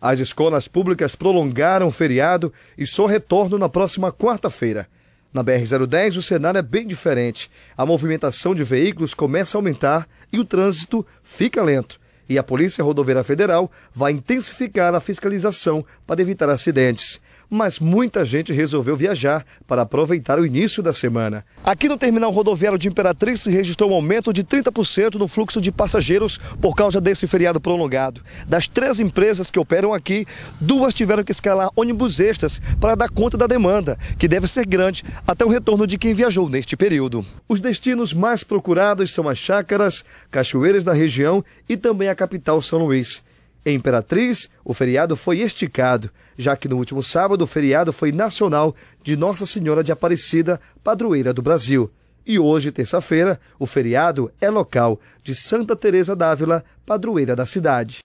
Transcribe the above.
As escolas públicas prolongaram o feriado e só retornam na próxima quarta-feira. Na BR-010, o cenário é bem diferente. A movimentação de veículos começa a aumentar e o trânsito fica lento. E a Polícia Rodoviária Federal vai intensificar a fiscalização para evitar acidentes mas muita gente resolveu viajar para aproveitar o início da semana. Aqui no terminal rodoviário de Imperatriz se registrou um aumento de 30% no fluxo de passageiros por causa desse feriado prolongado. Das três empresas que operam aqui, duas tiveram que escalar ônibus extras para dar conta da demanda, que deve ser grande até o retorno de quem viajou neste período. Os destinos mais procurados são as chácaras, cachoeiras da região e também a capital São Luís. Em Imperatriz, o feriado foi esticado, já que no último sábado o feriado foi nacional de Nossa Senhora de Aparecida, padroeira do Brasil. E hoje, terça-feira, o feriado é local de Santa Teresa d'Ávila, padroeira da cidade.